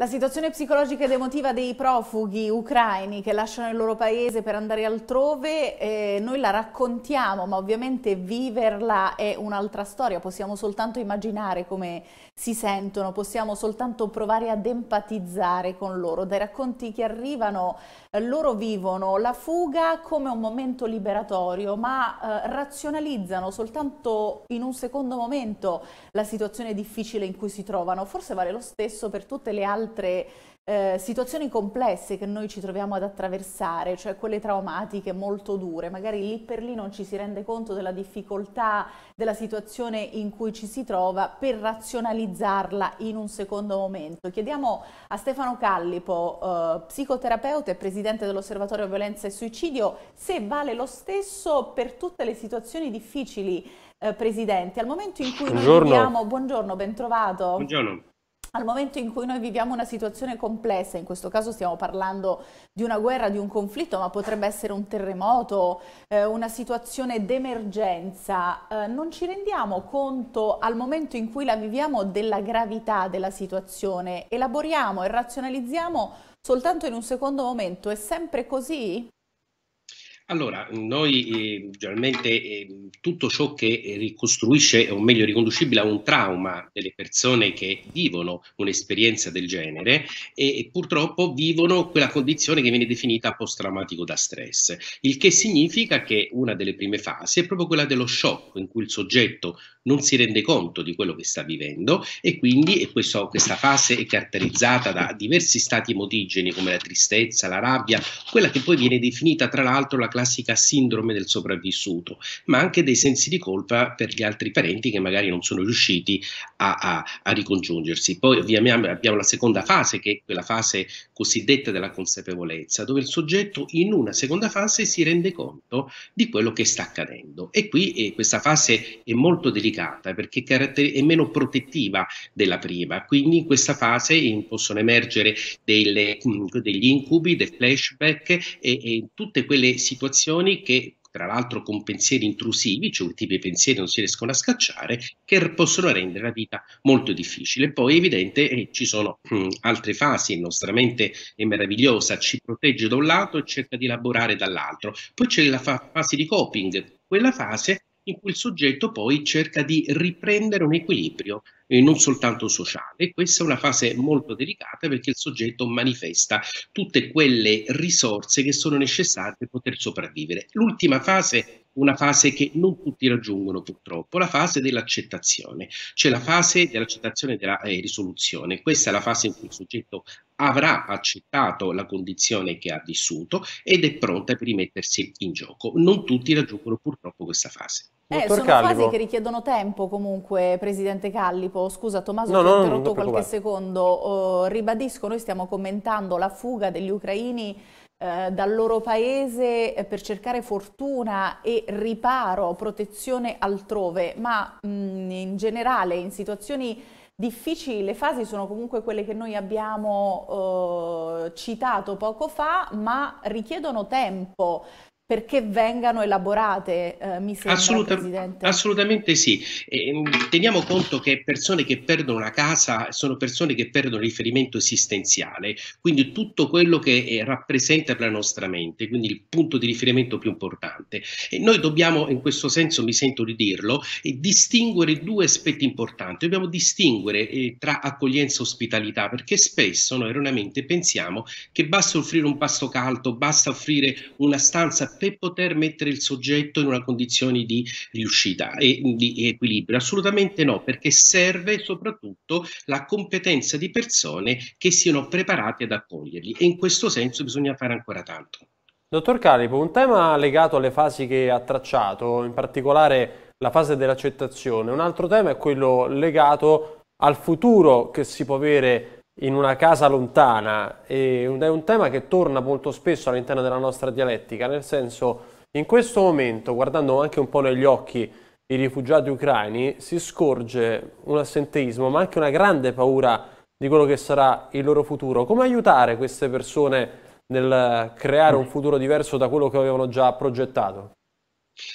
La situazione psicologica ed emotiva dei profughi ucraini che lasciano il loro paese per andare altrove, eh, noi la raccontiamo, ma ovviamente viverla è un'altra storia, possiamo soltanto immaginare come si sentono, possiamo soltanto provare ad empatizzare con loro. Dai racconti che arrivano, eh, loro vivono la fuga come un momento liberatorio, ma eh, razionalizzano soltanto in un secondo momento la situazione difficile in cui si trovano. Forse vale lo stesso per tutte le altre altre eh, situazioni complesse che noi ci troviamo ad attraversare, cioè quelle traumatiche molto dure, magari lì per lì non ci si rende conto della difficoltà della situazione in cui ci si trova per razionalizzarla in un secondo momento. Chiediamo a Stefano Callipo, eh, psicoterapeuta e presidente dell'Osservatorio Violenza e Suicidio, se vale lo stesso per tutte le situazioni difficili eh, Presidente, al momento in cui buongiorno. noi viviamo, buongiorno, bentrovato. Buongiorno al momento in cui noi viviamo una situazione complessa, in questo caso stiamo parlando di una guerra, di un conflitto, ma potrebbe essere un terremoto, eh, una situazione d'emergenza, eh, non ci rendiamo conto al momento in cui la viviamo della gravità della situazione, elaboriamo e razionalizziamo soltanto in un secondo momento, è sempre così? Allora, noi eh, generalmente eh, tutto ciò che ricostruisce, o meglio riconducibile a un trauma delle persone che vivono un'esperienza del genere e purtroppo vivono quella condizione che viene definita post-traumatico da stress, il che significa che una delle prime fasi è proprio quella dello shock in cui il soggetto non si rende conto di quello che sta vivendo e quindi e questo, questa fase è caratterizzata da diversi stati emotigeni come la tristezza, la rabbia, quella che poi viene definita tra l'altro la classica sindrome del sopravvissuto, ma anche dei sensi di colpa per gli altri parenti che magari non sono riusciti a, a, a ricongiungersi. Poi ovviamente abbiamo la seconda fase, che è quella fase cosiddetta della consapevolezza, dove il soggetto in una seconda fase si rende conto di quello che sta accadendo. E qui eh, questa fase è molto delicata perché caratter- è meno protettiva della prima, quindi in questa fase in, possono emergere delle, mm, degli incubi, dei flashback e, e tutte quelle situazioni situazioni che tra l'altro con pensieri intrusivi, cioè un tipo di pensieri non si riescono a scacciare, che possono rendere la vita molto difficile. Poi è evidente che eh, ci sono hm, altre fasi, la nostra mente è meravigliosa, ci protegge da un lato e cerca di elaborare dall'altro. Poi c'è la fa- fase di coping, quella fase in cui il soggetto poi cerca di riprendere un equilibrio eh, non soltanto sociale. Questa è una fase molto delicata perché il soggetto manifesta tutte quelle risorse che sono necessarie per poter sopravvivere. L'ultima fase una fase che non tutti raggiungono purtroppo, la fase dell'accettazione, cioè la fase dell'accettazione della eh, risoluzione. Questa è la fase in cui il soggetto avrà accettato la condizione che ha vissuto ed è pronta per rimettersi in gioco. Non tutti raggiungono purtroppo questa fase. Eh, eh sono Callipo. fasi che richiedono tempo comunque, Presidente Callipo. Scusa Tommaso, no, ti ho no, interrotto qualche secondo. Oh, ribadisco, noi stiamo commentando la fuga degli ucraini eh, dal loro paese eh, per cercare fortuna e riparo, protezione altrove, ma mh, mm, in generale in situazioni difficili le fasi sono comunque quelle che noi abbiamo eh, citato poco fa, ma richiedono tempo perché vengano elaborate, eh, mi sembra, Assoluta- Presidente. Assolutamente sì. E, ehm, teniamo conto che persone che perdono una casa sono persone che perdono riferimento esistenziale, quindi tutto quello che eh, rappresenta per la nostra mente, quindi il punto di riferimento più importante. E noi dobbiamo, in questo senso mi sento di dirlo, eh, distinguere due aspetti importanti. Dobbiamo distinguere eh, tra accoglienza e ospitalità, perché spesso noi erroneamente pensiamo che basta offrire un pasto caldo, basta offrire una stanza per poter mettere il soggetto in una condizione di riuscita e di equilibrio? Assolutamente no, perché serve soprattutto la competenza di persone che siano preparate ad accoglierli e in questo senso bisogna fare ancora tanto. Dottor Calipo, un tema legato alle fasi che ha tracciato, in particolare la fase dell'accettazione, un altro tema è quello legato al futuro che si può avere in una casa lontana ed è un tema che torna molto spesso all'interno della nostra dialettica, nel senso in questo momento, guardando anche un po' negli occhi i rifugiati ucraini, si scorge un assenteismo, ma anche una grande paura di quello che sarà il loro futuro. Come aiutare queste persone nel creare un futuro diverso da quello che avevano già progettato?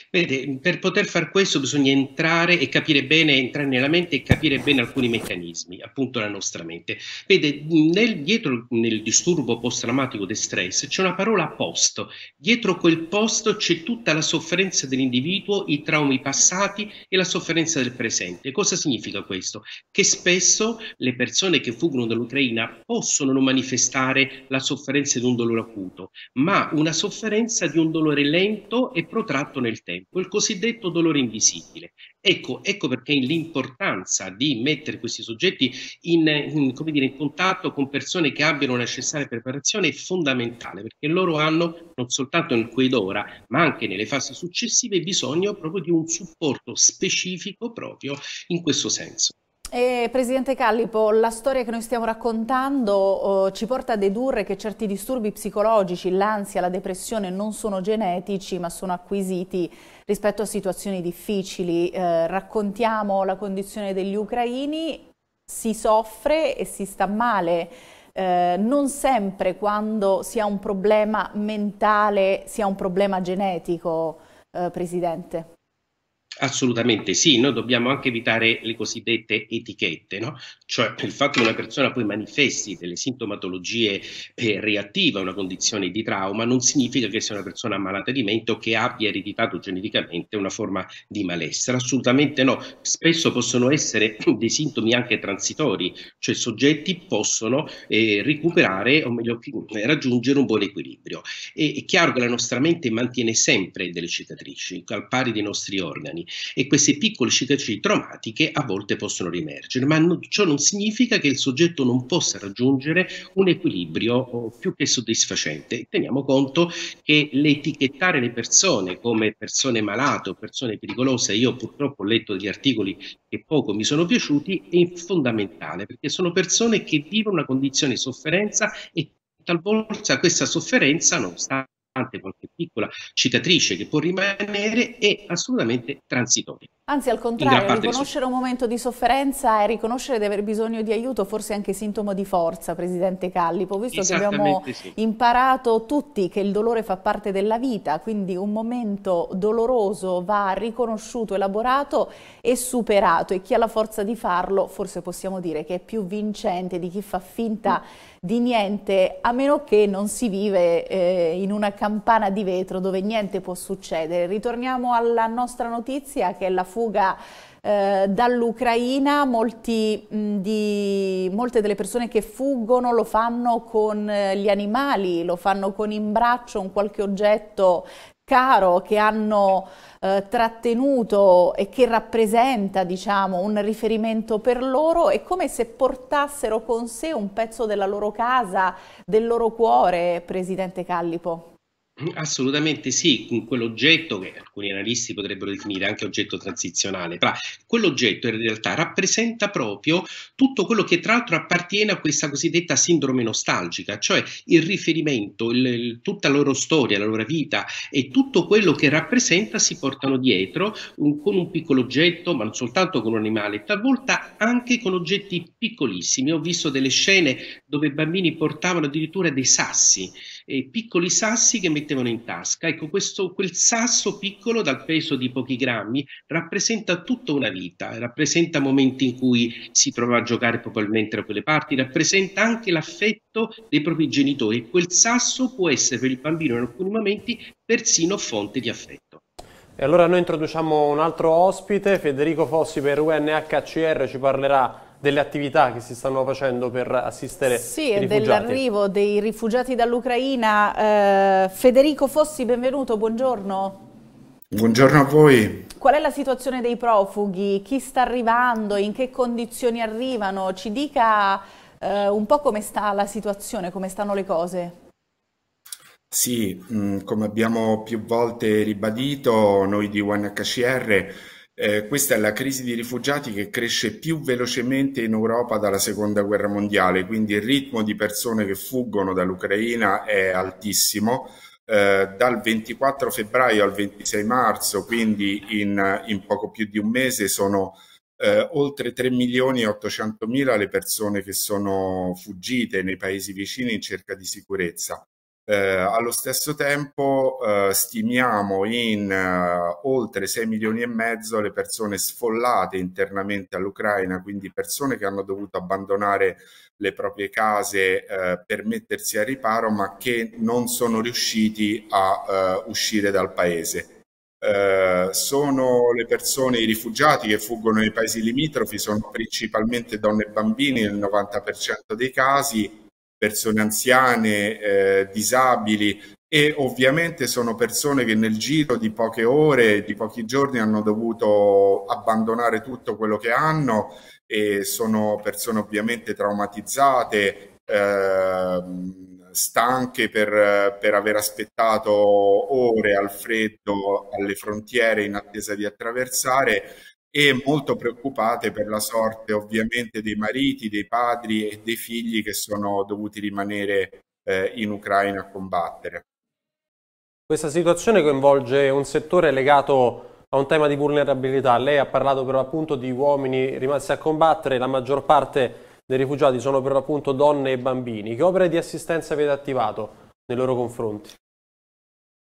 Vedete, per poter far questo bisogna entrare e capire bene, entrare nella mente e capire bene alcuni meccanismi, appunto la nostra mente. Vede, nel, dietro nel disturbo post-traumatico di stress c'è una parola posto, dietro quel posto c'è tutta la sofferenza dell'individuo, i traumi passati e la sofferenza del presente. Cosa significa questo? Che spesso le persone che fuggono dall'Ucraina possono non manifestare la sofferenza di un dolore acuto, ma una sofferenza di un dolore lento e protratto nel il tempo, il cosiddetto dolore invisibile. Ecco, ecco perché l'importanza di mettere questi soggetti in, in, dire, in, contatto con persone che abbiano la necessaria preparazione è fondamentale, perché loro hanno non soltanto nel quid ora, ma anche nelle fasi successive bisogno proprio di un supporto specifico proprio in questo senso. Eh, Presidente Callipo, la storia che noi stiamo raccontando eh, ci porta a dedurre che certi disturbi psicologici, l'ansia, la depressione non sono genetici ma sono acquisiti rispetto a situazioni difficili. Eh, raccontiamo la condizione degli ucraini, si soffre e si sta male. Eh, non sempre quando si ha un problema mentale si ha un problema genetico, eh, Presidente. Assolutamente sì, noi dobbiamo anche evitare le cosiddette etichette, no? cioè il fatto che una persona poi manifesti delle sintomatologie eh, reattive a una condizione di trauma non significa che sia una persona malata di mente o che abbia ereditato geneticamente una forma di malessere, assolutamente no, spesso possono essere dei sintomi anche transitori, cioè soggetti possono eh, recuperare o meglio eh, raggiungere un buon equilibrio. E, è chiaro che la nostra mente mantiene sempre delle cicatrici, al pari dei nostri organi traumi e queste piccole cicatrici traumatiche a volte possono riemergere, ma non, ciò non significa che il soggetto non possa raggiungere un equilibrio più che soddisfacente. Teniamo conto che l'etichettare le persone come persone malate o persone pericolose, io purtroppo ho letto degli articoli che poco mi sono piaciuti, è fondamentale perché sono persone che vivono una condizione di sofferenza e talvolta questa sofferenza, non sta qualche piccola cicatrice che può rimanere è assolutamente transitoria. Anzi, al contrario, riconoscere un momento di sofferenza e riconoscere di aver bisogno di aiuto, forse è anche sintomo di forza, Presidente Callipo, visto che abbiamo sì. imparato tutti che il dolore fa parte della vita, quindi un momento doloroso va riconosciuto, elaborato e superato e chi ha la forza di farlo forse possiamo dire che è più vincente di chi fa finta di niente, a meno che non si vive eh, in una campana di vetro dove niente può succedere. Ritorniamo alla nostra notizia che è la fuga eh, dall'Ucraina, molte delle persone che fuggono lo fanno con eh, gli animali, lo fanno con in braccio un qualche oggetto caro che hanno eh, trattenuto e che rappresenta diciamo, un riferimento per loro è come se portassero con sé un pezzo della loro casa, del loro cuore, Presidente Callipo. Assolutamente sì, in quell'oggetto che alcuni analisti potrebbero definire anche oggetto transizionale, però quell'oggetto in realtà rappresenta proprio tutto quello che tra l'altro appartiene a questa cosiddetta sindrome nostalgica, cioè il riferimento, il, il, tutta la loro storia, la loro vita e tutto quello che rappresenta si portano dietro un, con un piccolo oggetto, ma non soltanto con un animale, talvolta anche con oggetti piccolissimi. Ho visto delle scene dove bambini portavano addirittura dei sassi eh, piccoli sassi che mettevano in tasca. Ecco, questo, quel sasso piccolo dal peso di pochi grammi rappresenta tutta una vita, rappresenta momenti in cui si trova a giocare probabilmente da quelle parti, rappresenta anche l'affetto dei propri genitori e quel sasso può essere per il bambino in alcuni momenti persino fonte di affetto. E allora noi introduciamo un altro ospite, Federico Fossi per UNHCR ci parlerà delle attività che si stanno facendo per assistere sì, i rifugiati. Sì, dell'arrivo dei rifugiati dall'Ucraina. Eh, Federico Fossi, benvenuto, buongiorno. Buongiorno a voi. Qual è la situazione dei profughi? Chi sta arrivando? In che condizioni arrivano? Ci dica eh, un po' come sta la situazione, come stanno le cose. Sì, mh, mm, come abbiamo più volte ribadito, noi di UNHCR eh, questa è la crisi di rifugiati che cresce più velocemente in Europa dalla seconda guerra mondiale, quindi il ritmo di persone che fuggono dall'Ucraina è altissimo. Eh, dal 24 febbraio al 26 marzo, quindi in, in poco più di un mese, sono eh, oltre 3 milioni e 800 mila le persone che sono fuggite nei paesi vicini in cerca di sicurezza. Eh, allo stesso tempo eh, stimiamo in eh, oltre 6 milioni e mezzo le persone sfollate internamente all'Ucraina, quindi persone che hanno dovuto abbandonare le proprie case eh, per mettersi a riparo, ma che non sono riusciti a eh, uscire dal paese. Eh, sono le persone, i rifugiati che fuggono nei paesi limitrofi, sono principalmente donne e bambini nel 90% dei casi, persone anziane, eh, disabili e ovviamente sono persone che nel giro di poche ore, di pochi giorni hanno dovuto abbandonare tutto quello che hanno e sono persone ovviamente traumatizzate, eh, stanche per, per aver aspettato ore al freddo alle frontiere in attesa di attraversare e molto preoccupate per la sorte ovviamente dei mariti, dei padri e dei figli che sono dovuti rimanere eh, in Ucraina a combattere. Questa situazione coinvolge un settore legato a un tema di vulnerabilità. Lei ha parlato per l'appunto di uomini rimasti a combattere, la maggior parte dei rifugiati sono per l'appunto donne e bambini. Che opere di assistenza avete attivato nei loro confronti?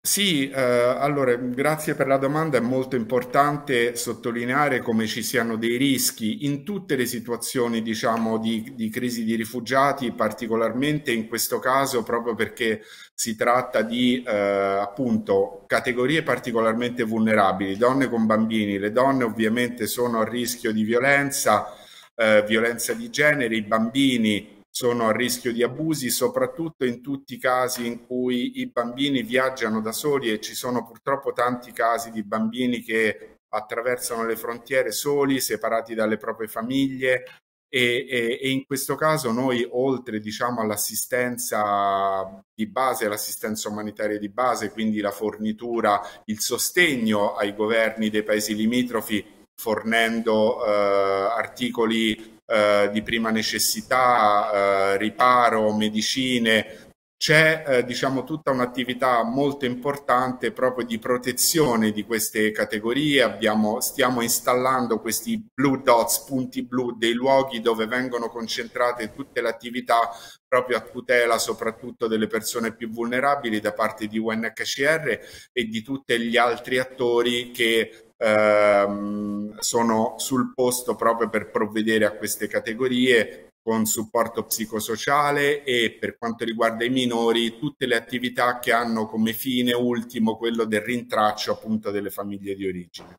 Sì, eh, allora grazie per la domanda, è molto importante sottolineare come ci siano dei rischi in tutte le situazioni diciamo, di, di, crisi di rifugiati, particolarmente in questo caso proprio perché si tratta di eh, appunto categorie particolarmente vulnerabili, donne con bambini, le donne ovviamente sono a rischio di violenza, eh, violenza di genere, i bambini sono a rischio di abusi, soprattutto in tutti i casi in cui i bambini viaggiano da soli e ci sono purtroppo tanti casi di bambini che attraversano le frontiere soli, separati dalle proprie famiglie e, e, e in questo caso noi oltre diciamo, all'assistenza di base, l'assistenza umanitaria di base, quindi la fornitura, il sostegno ai governi dei paesi limitrofi fornendo eh, articoli eh, di prima necessità, eh, riparo, medicine, c'è eh, diciamo tutta un'attività molto importante proprio di protezione di queste categorie Abbiamo, stiamo installando questi blue dots punti blu dei luoghi dove vengono concentrate tutte le attività proprio a tutela soprattutto delle persone più vulnerabili da parte di UNHCR e di tutti gli altri attori che ehm, sono sul posto proprio per provvedere a queste categorie con supporto psicosociale e per quanto riguarda i minori tutte le attività che hanno come fine ultimo quello del rintraccio appunto delle famiglie di origine.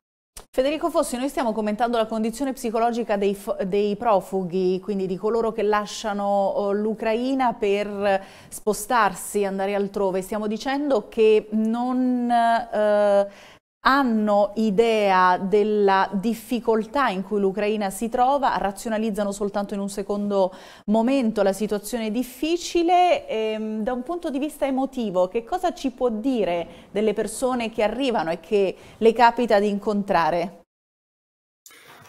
Federico Fossi, noi stiamo commentando la condizione psicologica dei, dei profughi, quindi di coloro che lasciano l'Ucraina per spostarsi, andare altrove. Stiamo dicendo che non... Eh, hanno idea della difficoltà in cui l'Ucraina si trova, razionalizzano soltanto in un secondo momento la situazione difficile. E, ehm, da un punto di vista emotivo, che cosa ci può dire delle persone che arrivano e che le capita di incontrare?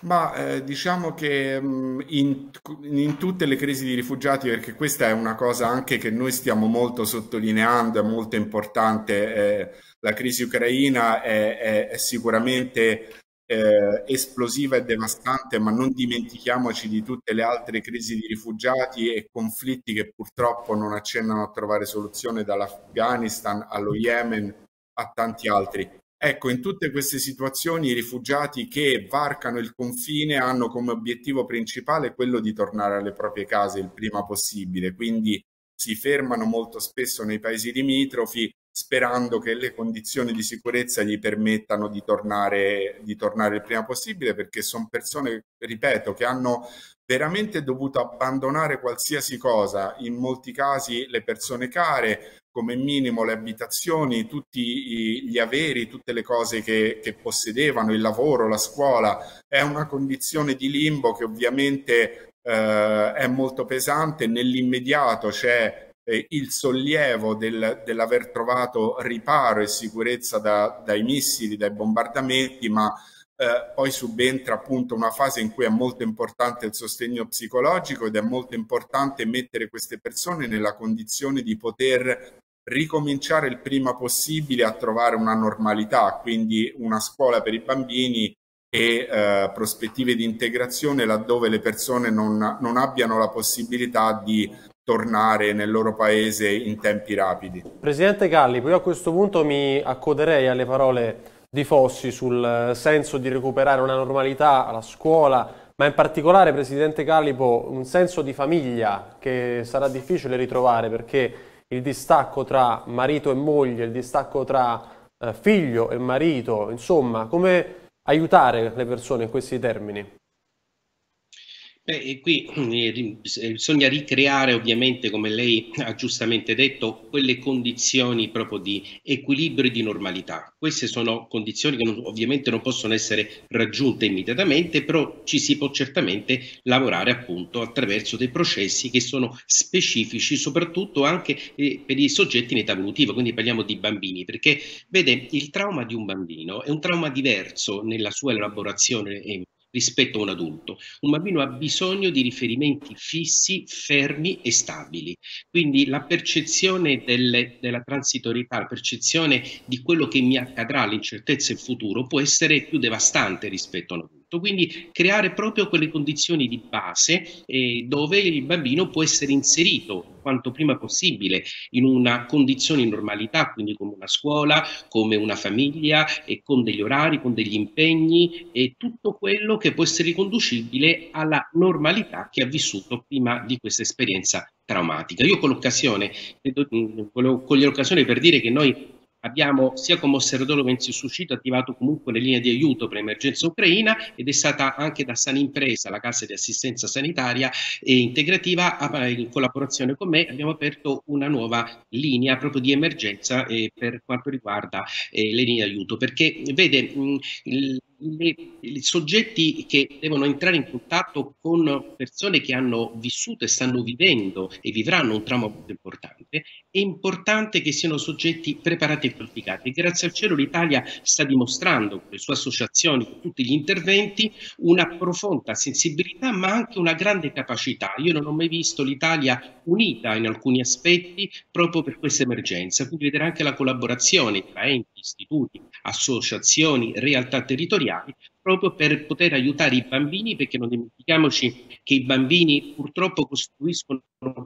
Ma eh, diciamo che mm, in, in, tutte le crisi di rifugiati, perché questa è una cosa anche che noi stiamo molto sottolineando, è molto importante, eh, la crisi ucraina è, è, è sicuramente eh, esplosiva e devastante, ma non dimentichiamoci di tutte le altre crisi di rifugiati e conflitti che purtroppo non accennano a trovare soluzione dall'Afghanistan allo Yemen a tanti altri. Ecco, in tutte queste situazioni i rifugiati che varcano il confine hanno come obiettivo principale quello di tornare alle proprie case il prima possibile, quindi si fermano molto spesso nei paesi limitrofi sperando che le condizioni di sicurezza gli permettano di tornare, di tornare il prima possibile, perché sono persone, ripeto, che hanno veramente dovuto abbandonare qualsiasi cosa, in molti casi le persone care, come minimo le abitazioni, tutti gli averi, tutte le cose che, che possedevano, il lavoro, la scuola. È una condizione di limbo che ovviamente eh, è molto pesante. Nell'immediato c'è eh, il sollievo del, dell'aver trovato riparo e sicurezza da, dai missili, dai bombardamenti, ma eh, poi subentra appunto una fase in cui è molto importante il sostegno psicologico ed è molto importante mettere queste persone nella condizione di poter ricominciare il prima possibile a trovare una normalità, quindi una scuola per i bambini e eh, prospettive di integrazione laddove le persone non, non abbiano la possibilità di tornare nel loro paese in tempi rapidi. Presidente Galli, io a questo punto mi accoderei alle parole di Fossi sul senso di recuperare una normalità alla scuola, ma in particolare, Presidente Calipo, un senso di famiglia che sarà difficile ritrovare perché il distacco tra marito e moglie, il distacco tra eh, figlio e marito, insomma, come aiutare le persone in questi termini? Beh, qui eh, bisogna ricreare ovviamente, come lei ha giustamente detto, quelle condizioni proprio di equilibrio e di normalità. Queste sono condizioni che non, ovviamente non possono essere raggiunte immediatamente, però ci si può certamente lavorare appunto attraverso dei processi che sono specifici, soprattutto anche eh, per i soggetti in età evolutiva, quindi parliamo di bambini, perché vede, il trauma di un bambino è un trauma diverso nella sua elaborazione. Eh, rispetto a un adulto. Un bambino ha bisogno di riferimenti fissi, fermi e stabili. Quindi la percezione delle, della transitorietà, la percezione di quello che mi accadrà, l'incertezza e il futuro, può essere più devastante rispetto a un adulto tutto. Quindi creare proprio quelle condizioni di base eh, dove il bambino può essere inserito quanto prima possibile in una condizione di normalità, quindi come una scuola, come una famiglia e con degli orari, con degli impegni e tutto quello che può essere riconducibile alla normalità che ha vissuto prima di questa esperienza traumatica. Io con l'occasione, mm, volevo cogliere l'occasione per dire che noi Abbiamo sia come osservatore che suscito attivato comunque le linee di aiuto per l'emergenza ucraina ed è stata anche da Impresa, la casa di assistenza sanitaria e integrativa, in collaborazione con me abbiamo aperto una nuova linea proprio di emergenza eh, per quanto riguarda eh, le linee di aiuto, perché vede mh, il, i soggetti che devono entrare in contatto con persone che hanno vissuto e stanno vivendo e vivranno un trauma molto importante, è importante che siano soggetti preparati e qualificati. Grazie al cielo l'Italia sta dimostrando con le sue associazioni, con tutti gli interventi, una profonda sensibilità ma anche una grande capacità. Io non ho mai visto l'Italia unita in alcuni aspetti proprio per questa emergenza, quindi vedere anche la collaborazione tra enti, istituti, associazioni, realtà territoriali familiari proprio per poter aiutare i bambini, perché non dimentichiamoci che i bambini purtroppo costituiscono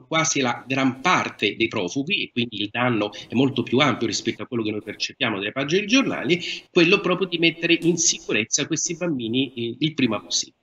quasi la gran parte dei profughi e quindi il danno è molto più ampio rispetto a quello che noi percepiamo dalle pagine dei giornali, quello proprio di mettere in sicurezza questi bambini eh, il prima possibile.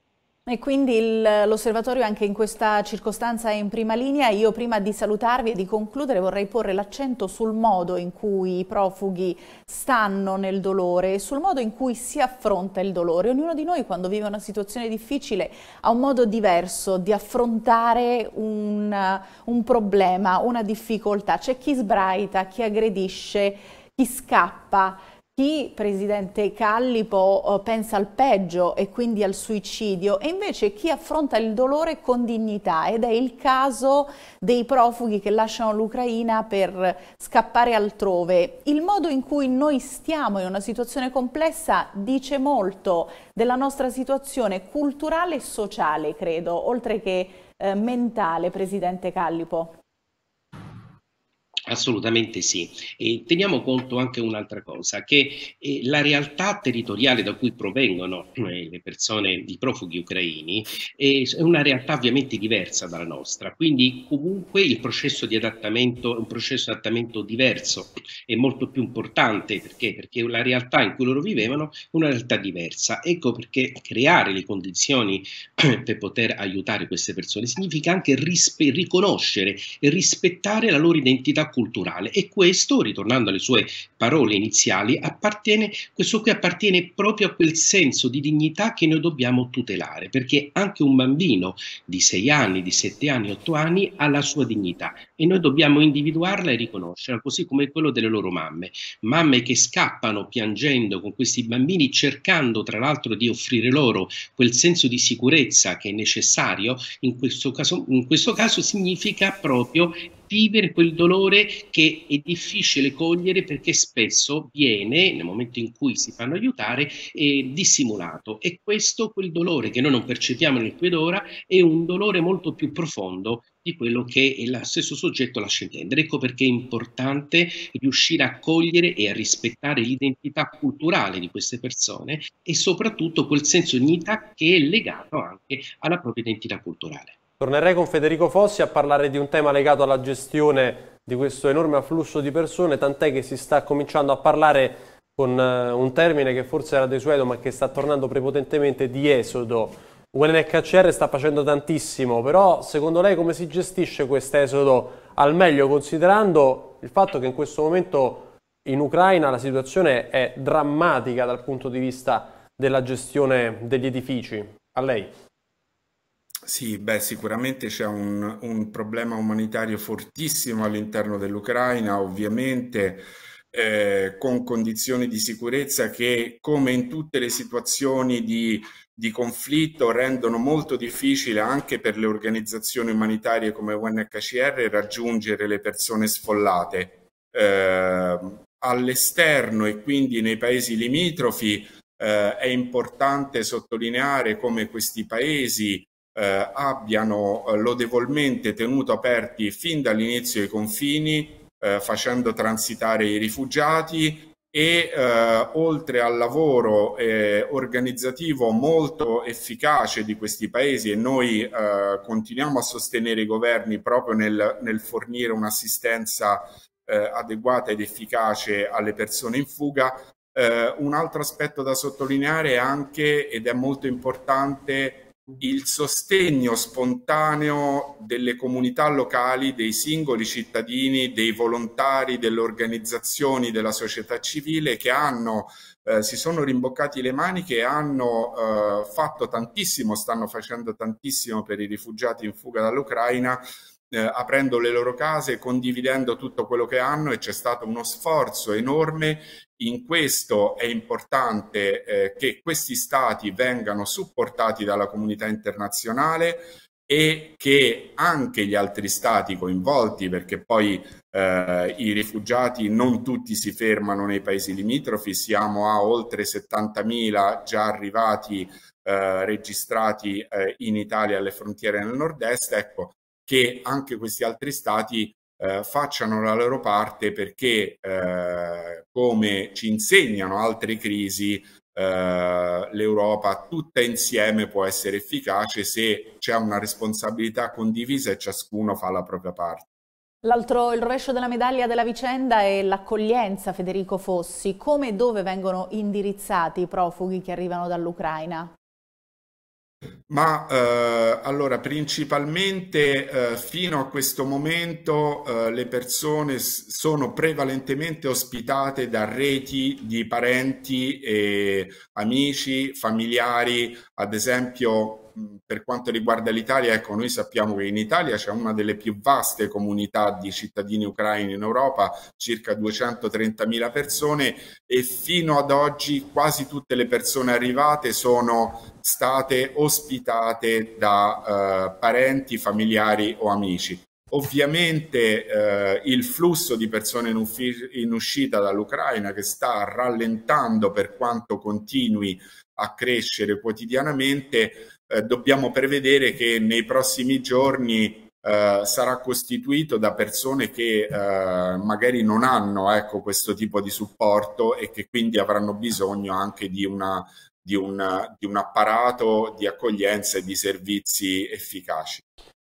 E quindi l'osservatorio anche in questa circostanza è in prima linea. Io prima di salutarvi e di concludere vorrei porre l'accento sul modo in cui i profughi stanno nel dolore e sul modo in cui si affronta il dolore. Ognuno di noi quando vive una situazione difficile ha un modo diverso di affrontare un, un problema, una difficoltà. C'è chi sbraita, chi aggredisce, chi scappa chi, Presidente Callipo, eh, pensa al peggio e quindi al suicidio e invece chi affronta il dolore con dignità ed è il caso dei profughi che lasciano l'Ucraina per scappare altrove. Il modo in cui noi stiamo in una situazione complessa dice molto della nostra situazione culturale e sociale, credo, oltre che eh, mentale, Presidente Callipo. Assolutamente sì. E teniamo conto anche un'altra cosa, che eh, la realtà territoriale da cui provengono eh, le persone, i profughi ucraini, eh, è una realtà ovviamente diversa dalla nostra, quindi comunque il processo di adattamento è un processo di adattamento diverso e molto più importante perché? perché la realtà in cui loro vivevano è una realtà diversa. Ecco perché creare le condizioni eh, per poter aiutare queste persone significa anche rispe- riconoscere e rispettare la loro identità culturale culturale e questo, ritornando alle sue parole iniziali, appartiene, questo qui appartiene proprio a quel senso di dignità che noi dobbiamo tutelare, perché anche un bambino di 6 anni, di 7 anni, 8 anni ha la sua dignità e noi dobbiamo individuarla e riconoscerla, così come quello delle loro mamme, mamme che scappano piangendo con questi bambini cercando tra l'altro di offrire loro quel senso di sicurezza che è necessario, in questo caso, in questo caso significa proprio vivere quel dolore che è difficile cogliere perché spesso viene, nel momento in cui si fanno aiutare, eh, dissimulato. E questo, quel dolore che noi non percepiamo nel qui ed ora, è un dolore molto più profondo di quello che lo stesso soggetto lascia intendere. Ecco perché è importante riuscire a cogliere e a rispettare l'identità culturale di queste persone e soprattutto quel senso di unità che è legato anche alla propria identità culturale. Tornerei con Federico Fossi a parlare di un tema legato alla gestione di questo enorme afflusso di persone, tant'è che si sta cominciando a parlare con eh, un termine che forse era desueto ma che sta tornando prepotentemente di esodo. UNHCR sta facendo tantissimo, però secondo lei come si gestisce questo esodo al meglio considerando il fatto che in questo momento in Ucraina la situazione è drammatica dal punto di vista della gestione degli edifici? A lei. Sì, beh, sicuramente c'è un, un problema umanitario fortissimo all'interno dell'Ucraina, ovviamente eh, con condizioni di sicurezza che, come in tutte le situazioni di, di conflitto, rendono molto difficile anche per le organizzazioni umanitarie come UNHCR raggiungere le persone sfollate. Eh, all'esterno e quindi nei paesi limitrofi eh, è importante sottolineare come questi paesi eh, abbiano eh, lodevolmente tenuto aperti fin dall'inizio i confini, eh, facendo transitare i rifugiati e eh, oltre al lavoro eh, organizzativo molto efficace di questi paesi e noi eh, continuiamo a sostenere i governi proprio nel, nel fornire un'assistenza eh, adeguata ed efficace alle persone in fuga, eh, un altro aspetto da sottolineare è anche, ed è molto importante, il sostegno spontaneo delle comunità locali, dei singoli cittadini, dei volontari, delle organizzazioni, della società civile che hanno, eh, si sono rimboccati le maniche e hanno eh, fatto tantissimo, stanno facendo tantissimo per i rifugiati in fuga dall'Ucraina, eh, aprendo le loro case, condividendo tutto quello che hanno e c'è stato uno sforzo enorme in questo è importante eh, che questi stati vengano supportati dalla comunità internazionale e che anche gli altri stati coinvolti, perché poi eh, i rifugiati non tutti si fermano nei paesi limitrofi, siamo a oltre 70.000 già arrivati eh, registrati eh, in Italia alle frontiere nel nord-est, ecco che anche questi altri stati eh, facciano la loro parte perché, eh, come ci insegnano altre crisi, eh, l'Europa tutta insieme può essere efficace se c'è una responsabilità condivisa e ciascuno fa la propria parte. L'altro, il rovescio della medaglia della vicenda è l'accoglienza, Federico Fossi. Come e dove vengono indirizzati i profughi che arrivano dall'Ucraina? Ma eh, allora, principalmente eh, fino a questo momento eh, le persone sono prevalentemente ospitate da reti di parenti e amici, familiari, ad esempio per quanto riguarda l'Italia, ecco, noi sappiamo che in Italia c'è una delle più vaste comunità di cittadini ucraini in Europa, circa 230.000 persone e fino ad oggi quasi tutte le persone arrivate sono state ospitate da eh, parenti, familiari o amici. Ovviamente eh, il flusso di persone in, in uscita dall'Ucraina che sta rallentando per quanto continui a crescere quotidianamente eh, dobbiamo prevedere che nei prossimi giorni eh, sarà costituito da persone che eh, magari non hanno ecco, questo tipo di supporto e che quindi avranno bisogno anche di, una, di, una, di un apparato di accoglienza e di servizi efficaci.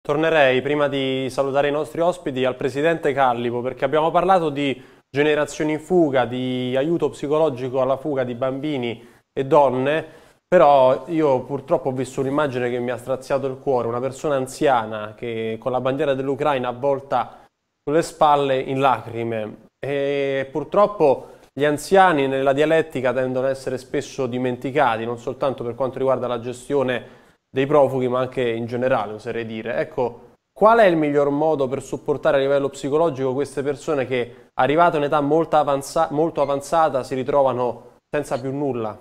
Tornerei prima di salutare i nostri ospiti al Presidente Callipo perché abbiamo parlato di generazioni in fuga, di aiuto psicologico alla fuga di bambini e donne però io purtroppo ho visto un'immagine che mi ha straziato il cuore, una persona anziana che con la bandiera dell'Ucraina avvolta sulle spalle in lacrime. E purtroppo gli anziani nella dialettica tendono ad essere spesso dimenticati, non soltanto per quanto riguarda la gestione dei profughi, ma anche in generale, oserei dire. Ecco, Qual è il miglior modo per supportare a livello psicologico queste persone che, arrivate a un'età molto, avanza- molto, avanzata, si ritrovano senza più nulla?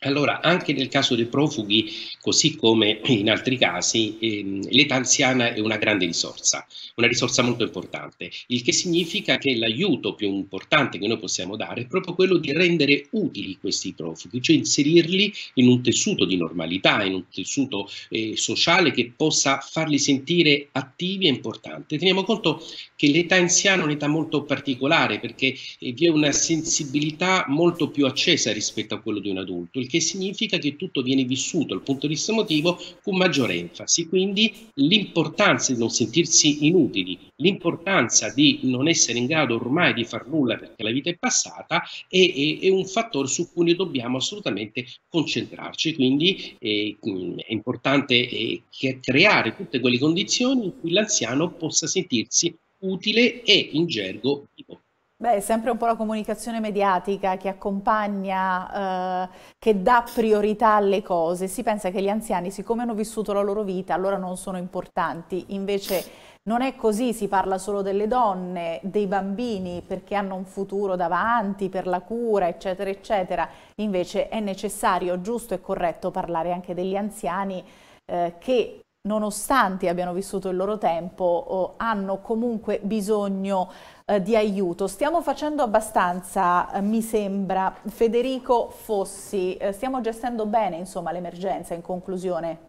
Allora, anche nel caso dei profughi, così come in altri casi, ehm, l'età anziana è una grande risorsa, una risorsa molto importante, il che significa che l'aiuto più importante che noi possiamo dare è proprio quello di rendere utili questi profughi, cioè inserirli in un tessuto di normalità, in un tessuto eh, sociale che possa farli sentire attivi e importanti. Teniamo conto che l'età anziana è un'età molto particolare perché eh, vi è una sensibilità molto più accesa rispetto a quella di un adulto il che significa che tutto viene vissuto dal punto di vista emotivo con maggiore enfasi. Quindi l'importanza di non sentirsi inutili, l'importanza di non essere in grado ormai di far nulla perché la vita è passata è, è, è un fattore su cui noi dobbiamo assolutamente concentrarci. Quindi eh, mm, è importante eh, creare tutte quelle condizioni in cui l'anziano possa sentirsi utile e in gergo vivo. Beh, è sempre un po' la comunicazione mediatica che accompagna, eh, che dà priorità alle cose. Si pensa che gli anziani, siccome hanno vissuto la loro vita, allora non sono importanti. Invece non è così, si parla solo delle donne, dei bambini, perché hanno un futuro davanti, per la cura, eccetera, eccetera. Invece è necessario, giusto e corretto parlare anche degli anziani eh, che nonostante abbiano vissuto il loro tempo, hanno comunque bisogno eh, di aiuto. Stiamo facendo abbastanza, eh, mi sembra, Federico Fossi, eh, stiamo gestendo bene l'emergenza in conclusione?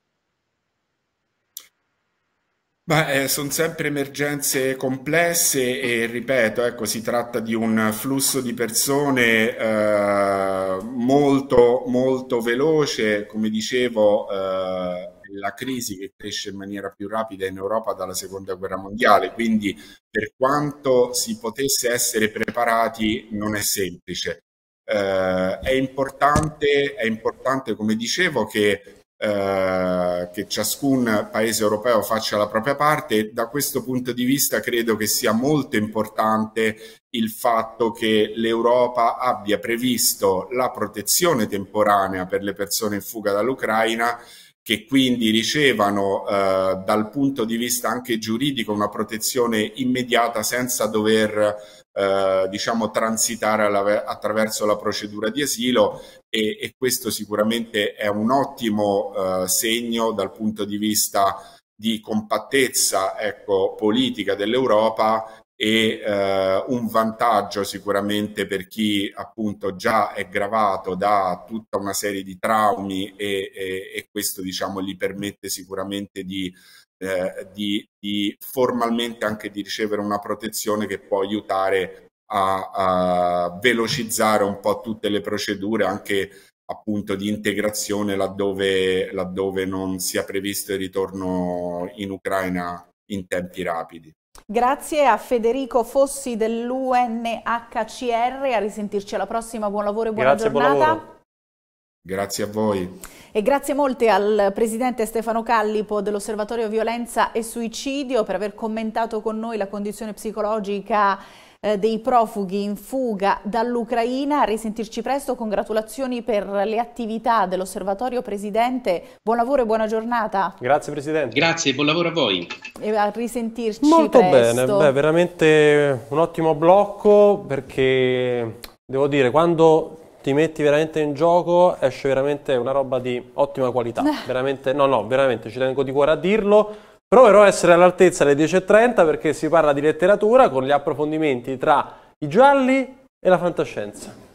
Beh, sono sempre emergenze complesse e ripeto, ecco, si tratta di un flusso di persone eh, molto, molto veloce, come dicevo, eh, la crisi che cresce in maniera più rapida in Europa dalla seconda guerra mondiale, quindi per quanto si potesse essere preparati non è semplice. Eh, è, importante, è importante, come dicevo, che, eh, che ciascun paese europeo faccia la propria parte da questo punto di vista credo che sia molto importante il fatto che l'Europa abbia previsto la protezione temporanea per le persone in fuga dall'Ucraina che quindi ricevano eh, dal punto di vista anche giuridico una protezione immediata senza dover eh, diciamo transitare alla, attraverso la procedura di asilo e, e questo sicuramente è un ottimo eh, segno dal punto di vista di compattezza ecco, politica dell'Europa e eh, un vantaggio sicuramente per chi appunto già è gravato da tutta una serie di traumi e, e, e questo diciamo gli permette sicuramente di, eh, di, di, formalmente anche di ricevere una protezione che può aiutare a, a velocizzare un po' tutte le procedure anche appunto di integrazione laddove, laddove non sia previsto il ritorno in Ucraina in tempi rapidi. Grazie a Federico Fossi dell'UNHCR, a risentirci alla prossima, buon lavoro e buona Grazie, giornata. Buon Grazie a voi. E grazie molte al presidente Stefano Callipo dell'Osservatorio Violenza e Suicidio per aver commentato con noi la condizione psicologica eh, dei profughi in fuga dall'Ucraina. A risentirci presto, congratulazioni per le attività dell'Osservatorio Presidente. Buon lavoro e buona giornata. Grazie Presidente. Grazie, buon lavoro a voi. E a risentirci Molto presto. bene, Beh, veramente un ottimo blocco perché devo dire quando ti metti veramente in gioco esce veramente una roba di ottima qualità. Veramente, no, no, veramente ci tengo di cuore a dirlo. Proverò a essere all'altezza alle 10.30 perché si parla di letteratura con gli approfondimenti tra i gialli e la fantascienza.